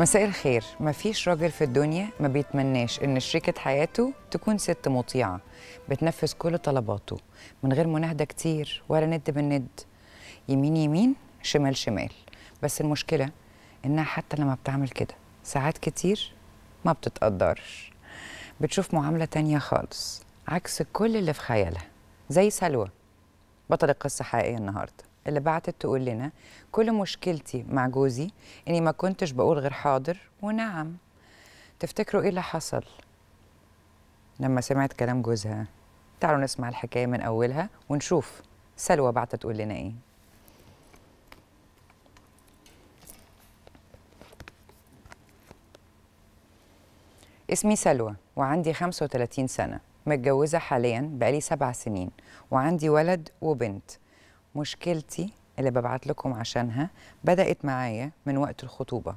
مساء الخير مفيش راجل في الدنيا ما بيتمناش ان شريكة حياته تكون ست مطيعة بتنفذ كل طلباته من غير مناهدة كتير ولا ند بالند يمين يمين شمال شمال بس المشكلة انها حتى لما بتعمل كده ساعات كتير ما بتتقدرش بتشوف معاملة تانية خالص عكس كل اللي في خيالها زي سلوى بطل القصة حقيقية النهارده اللي بعتت تقول لنا كل مشكلتي مع جوزي اني ما كنتش بقول غير حاضر ونعم تفتكروا ايه اللي حصل لما سمعت كلام جوزها تعالوا نسمع الحكايه من اولها ونشوف سلوى بعتت تقول لنا ايه اسمي سلوى وعندي 35 سنة متجوزة حاليا بقالي سبع سنين وعندي ولد وبنت مشكلتي اللي ببعت لكم عشانها بدأت معايا من وقت الخطوبة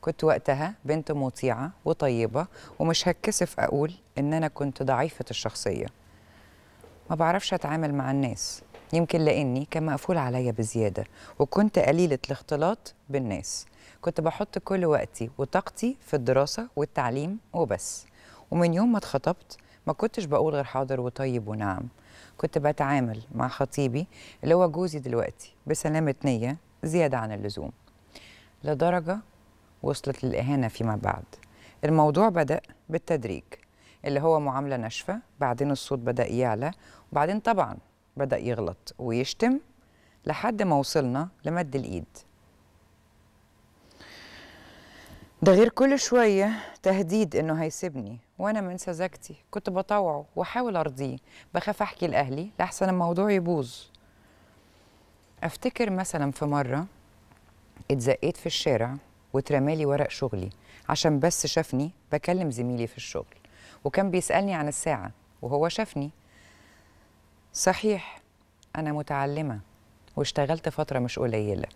كنت وقتها بنت مطيعة وطيبة ومش هتكسف أقول إن أنا كنت ضعيفة الشخصية ما بعرفش أتعامل مع الناس يمكن لأني كان مقفول عليا بزيادة وكنت قليلة الاختلاط بالناس كنت بحط كل وقتي وطاقتي في الدراسة والتعليم وبس ومن يوم ما اتخطبت ما كنتش بقول غير حاضر وطيب ونعم كنت بتعامل مع خطيبي اللي هو جوزي دلوقتي بسلامة نية زيادة عن اللزوم لدرجة وصلت للإهانة فيما بعد الموضوع بدأ بالتدريج اللي هو معاملة ناشفة بعدين الصوت بدأ يعلى وبعدين طبعا بدأ يغلط ويشتم لحد ما وصلنا لمد الإيد ده غير كل شوية تهديد إنه هيسيبني وانا من سذاجتي كنت بطوعه واحاول ارضيه بخاف احكي لاهلي لاحسن الموضوع يبوظ افتكر مثلا في مره اتزقيت في الشارع وترمالي ورق شغلي عشان بس شافني بكلم زميلي في الشغل وكان بيسالني عن الساعه وهو شافني صحيح انا متعلمه واشتغلت فتره مش قليله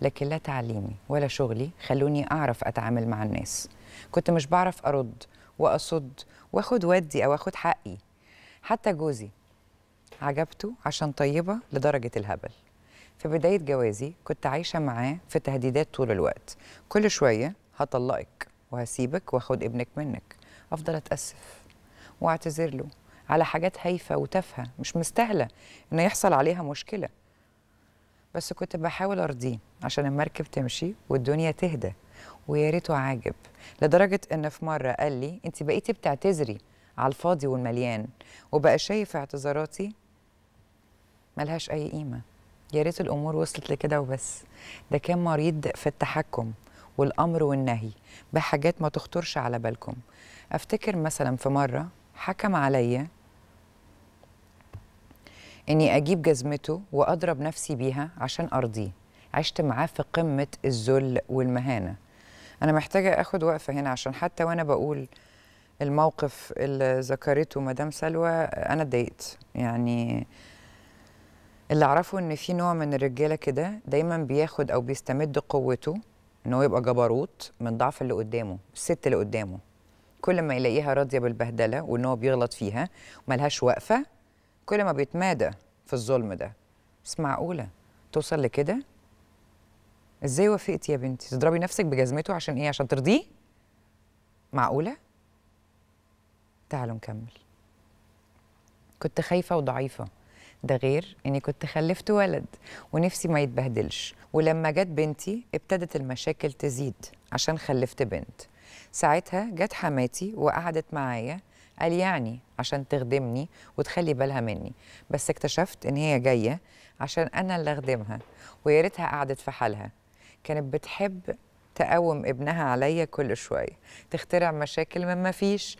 لكن لا تعليمي ولا شغلي خلوني اعرف اتعامل مع الناس كنت مش بعرف ارد واصد واخد ودي او اخد حقي حتى جوزي عجبته عشان طيبه لدرجه الهبل في بدايه جوازي كنت عايشه معاه في تهديدات طول الوقت كل شويه هطلقك وهسيبك واخد ابنك منك افضل اتاسف واعتذر له على حاجات هايفه وتافهه مش مستاهله ان يحصل عليها مشكله بس كنت بحاول ارضيه عشان المركب تمشي والدنيا تهدى ويا ريته عاجب لدرجه ان في مره قال لي انت بقيتي بتعتذري على الفاضي والمليان وبقى شايف اعتذاراتي ملهاش اي قيمه يا ريت الامور وصلت لكده وبس ده كان مريض في التحكم والامر والنهي بحاجات ما تخطرش على بالكم افتكر مثلا في مره حكم عليا اني اجيب جزمته واضرب نفسي بيها عشان ارضيه عشت معاه في قمه الذل والمهانه انا محتاجه اخد وقفه هنا عشان حتى وانا بقول الموقف اللي ذكرته مدام سلوى انا اتضايقت يعني اللي اعرفه ان في نوع من الرجاله كده دايما بياخد او بيستمد قوته ان هو يبقى جبروت من ضعف اللي قدامه الست اللي قدامه كل ما يلاقيها راضيه بالبهدله وان هو بيغلط فيها وملهاش واقفه كل ما بيتمادى في الظلم ده بس معقوله توصل لكده ازاي وافقتي يا بنتي تضربي نفسك بجزمته عشان ايه عشان ترضيه معقوله تعالوا نكمل كنت خايفه وضعيفه ده غير اني كنت خلفت ولد ونفسي ما يتبهدلش ولما جت بنتي ابتدت المشاكل تزيد عشان خلفت بنت ساعتها جت حماتي وقعدت معايا قال يعني عشان تخدمني وتخلي بالها مني بس اكتشفت ان هي جايه عشان انا اللي اخدمها ويا ريتها قعدت في حالها كانت بتحب تقوم ابنها عليا كل شويه تخترع مشاكل مما فيش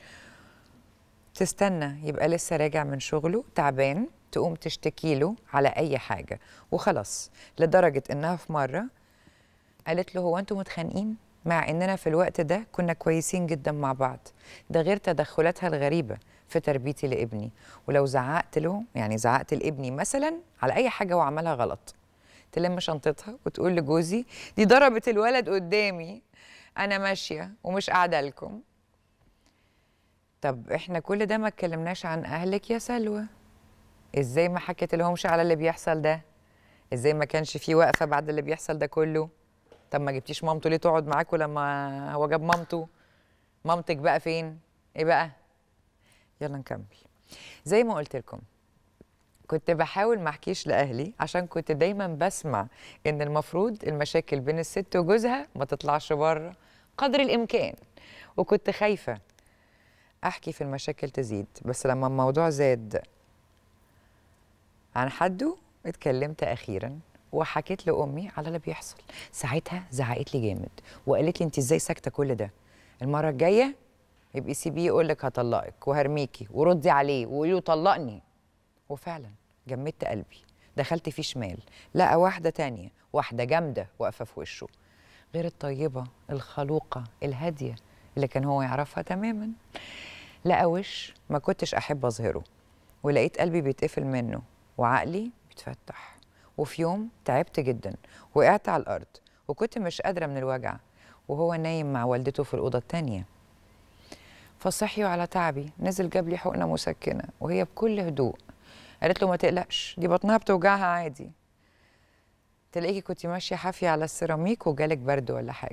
تستنى يبقى لسه راجع من شغله تعبان تقوم تشتكي له على اي حاجه وخلاص لدرجه انها في مره قالت له هو انتوا متخانقين مع اننا في الوقت ده كنا كويسين جدا مع بعض ده غير تدخلاتها الغريبه في تربيتي لابني ولو زعقت له يعني زعقت لابني مثلا على اي حاجه وعملها غلط تلم شنطتها وتقول لجوزي دي ضربت الولد قدامي انا ماشيه ومش قاعده لكم طب احنا كل ده ما اتكلمناش عن اهلك يا سلوى ازاي ما حكيت لهمش على اللي بيحصل ده ازاي ما كانش في وقفه بعد اللي بيحصل ده كله طب ما جبتيش مامته ليه تقعد معاكوا لما هو جاب مامته مامتك بقى فين ايه بقى يلا نكمل زي ما قلت لكم كنت بحاول ما احكيش لاهلي عشان كنت دايما بسمع ان المفروض المشاكل بين الست وجوزها ما تطلعش بره قدر الامكان وكنت خايفه احكي في المشاكل تزيد بس لما الموضوع زاد عن حده اتكلمت اخيرا وحكيت لامي على اللي بيحصل ساعتها زعقت لي جامد وقالت لي انت ازاي ساكته كل ده المره الجايه يبقى سيبيه يقول لك هطلقك وهرميكي وردي عليه وقولي له طلقني وفعلا جمدت قلبي دخلت فيه شمال لقى واحدة تانية واحدة جامدة واقفة في وشه غير الطيبة الخلوقة الهادية اللي كان هو يعرفها تماما لقى وش ما كنتش أحب أظهره ولقيت قلبي بيتقفل منه وعقلي بيتفتح وفي يوم تعبت جدا وقعت على الأرض وكنت مش قادرة من الوجع وهو نايم مع والدته في الأوضة التانية فصحيوا على تعبي نزل جاب لي حقنة مسكنة وهي بكل هدوء قالت له ما تقلقش دي بطنها بتوجعها عادي تلاقيكي كنت ماشيه حافيه على السيراميك وجالك برد ولا حاجه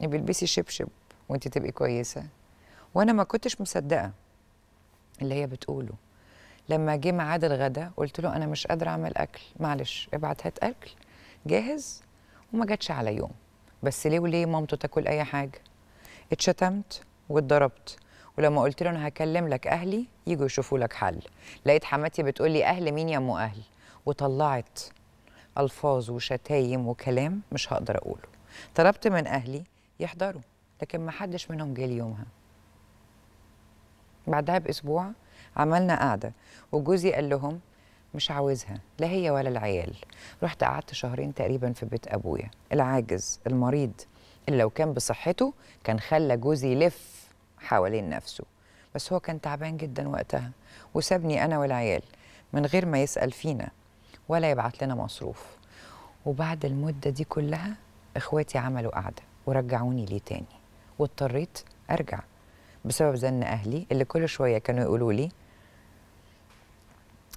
يبقى يعني البسي شبشب وانت تبقي كويسه وانا ما كنتش مصدقه اللي هي بتقوله لما جه ميعاد الغدا قلت له انا مش قادره اعمل اكل معلش ابعت هات اكل جاهز وما جاتش على يوم بس ليه وليه مامته تاكل اي حاجه اتشتمت واتضربت ولما قلت له انا هكلم لك اهلي يجوا يشوفوا لك حل لقيت حماتي بتقول لي اهل مين يا ام اهل وطلعت الفاظ وشتايم وكلام مش هقدر اقوله طلبت من اهلي يحضروا لكن ما حدش منهم جه يومها بعدها باسبوع عملنا قعده وجوزي قال لهم مش عاوزها لا هي ولا العيال رحت قعدت شهرين تقريبا في بيت ابويا العاجز المريض اللي لو كان بصحته كان خلى جوزي يلف حوالين نفسه بس هو كان تعبان جدا وقتها وسابني انا والعيال من غير ما يسال فينا ولا يبعت لنا مصروف وبعد المده دي كلها اخواتي عملوا قعده ورجعوني ليه تاني واضطريت ارجع بسبب زن اهلي اللي كل شويه كانوا يقولوا لي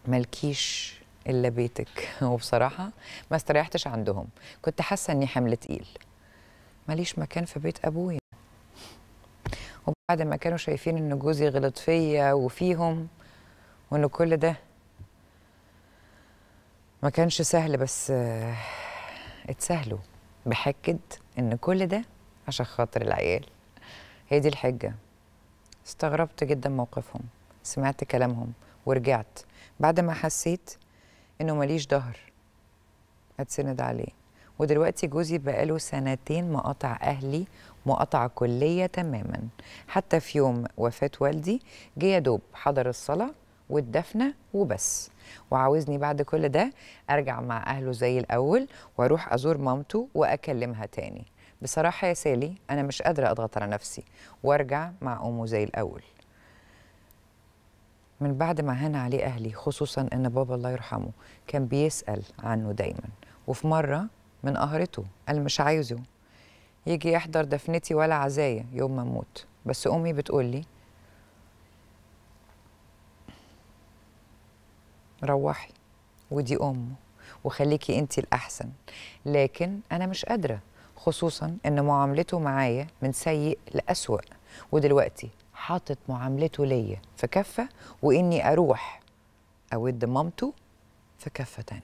مالكيش الا بيتك وبصراحه ما استريحتش عندهم كنت حاسه اني حمل تقيل ماليش مكان في بيت ابويا وبعد ما كانوا شايفين ان جوزي غلط فيا وفيهم وان كل ده ما كانش سهل بس اتسهلوا بحكد ان كل ده عشان خاطر العيال هي دي الحجة استغربت جدا موقفهم سمعت كلامهم ورجعت بعد ما حسيت انه ماليش ظهر اتسند عليه ودلوقتي جوزي بقاله سنتين مقاطع اهلي مقاطعة كلية تماما حتى في يوم وفاة والدي جه يا دوب حضر الصلاة والدفنة وبس وعاوزني بعد كل ده أرجع مع أهله زي الأول وأروح أزور مامته وأكلمها تاني بصراحة يا سالي أنا مش قادرة أضغط على نفسي وأرجع مع أمه زي الأول من بعد ما هان عليه أهلي خصوصا إن بابا الله يرحمه كان بيسأل عنه دايما وفي مرة من قهرته قال مش عايزه يجي يحضر دفنتي ولا عزايا يوم ما اموت بس امي بتقول لي روحي ودي امه وخليكي انت الاحسن لكن انا مش قادره خصوصا ان معاملته معايا من سيء لاسوء ودلوقتي حاطط معاملته ليا في كفه واني اروح اود مامته في كفه تانية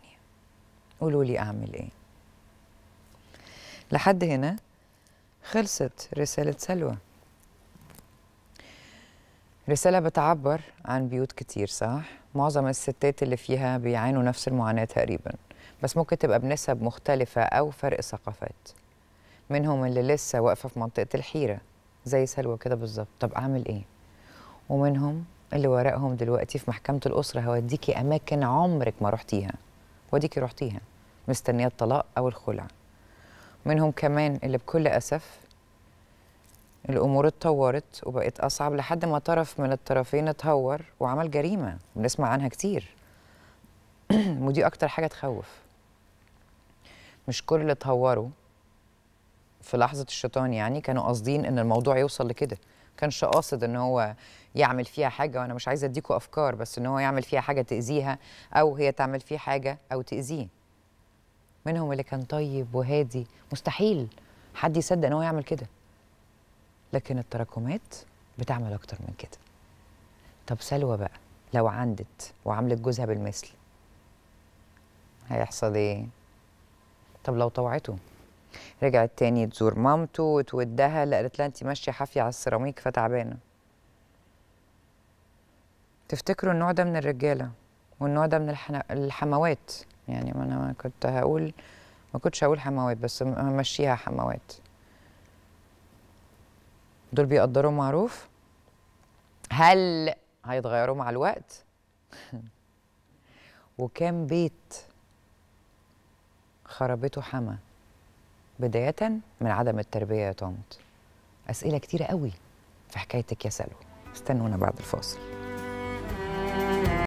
قولوا لي اعمل ايه لحد هنا خلصت رسالة سلوى رسالة بتعبر عن بيوت كتير صح؟ معظم الستات اللي فيها بيعانوا نفس المعاناة تقريبا بس ممكن تبقى بنسب مختلفة أو فرق ثقافات منهم اللي لسه واقفة في منطقة الحيرة زي سلوى كده بالظبط طب أعمل إيه؟ ومنهم اللي ورقهم دلوقتي في محكمة الأسرة هوديكي أماكن عمرك ما رحتيها وديكي رحتيها مستنية الطلاق أو الخلع منهم كمان اللي بكل أسف الأمور اتطورت وبقت أصعب لحد ما طرف من الطرفين اتهور وعمل جريمة بنسمع عنها كتير ودي أكتر حاجة تخوف مش كل اللي اتهوروا في لحظة الشيطان يعني كانوا قاصدين إن الموضوع يوصل لكده كانش قاصد ان هو يعمل فيها حاجه وانا مش عايزه اديكوا افكار بس ان هو يعمل فيها حاجه تاذيها او هي تعمل فيه حاجه او تاذيه منهم اللي كان طيب وهادي مستحيل حد يصدق ان هو يعمل كده لكن التراكمات بتعمل اكتر من كده طب سلوى بقى لو عندت وعملت جوزها بالمثل هيحصل ايه طب لو طوعته رجعت تاني تزور مامته وتودها قالت لها انت ماشيه حافيه على السيراميك فتعبانه تفتكروا النوع ده من الرجاله والنوع ده من الحموات يعني ما انا كنت هقول ما كنتش هقول حموات بس همشيها حموات دول بيقدروا معروف هل هيتغيروا مع الوقت وكم بيت خربته حما بداية من عدم التربية يا طنط أسئلة كتيرة قوي في حكايتك يا سلوى استنونا بعد الفاصل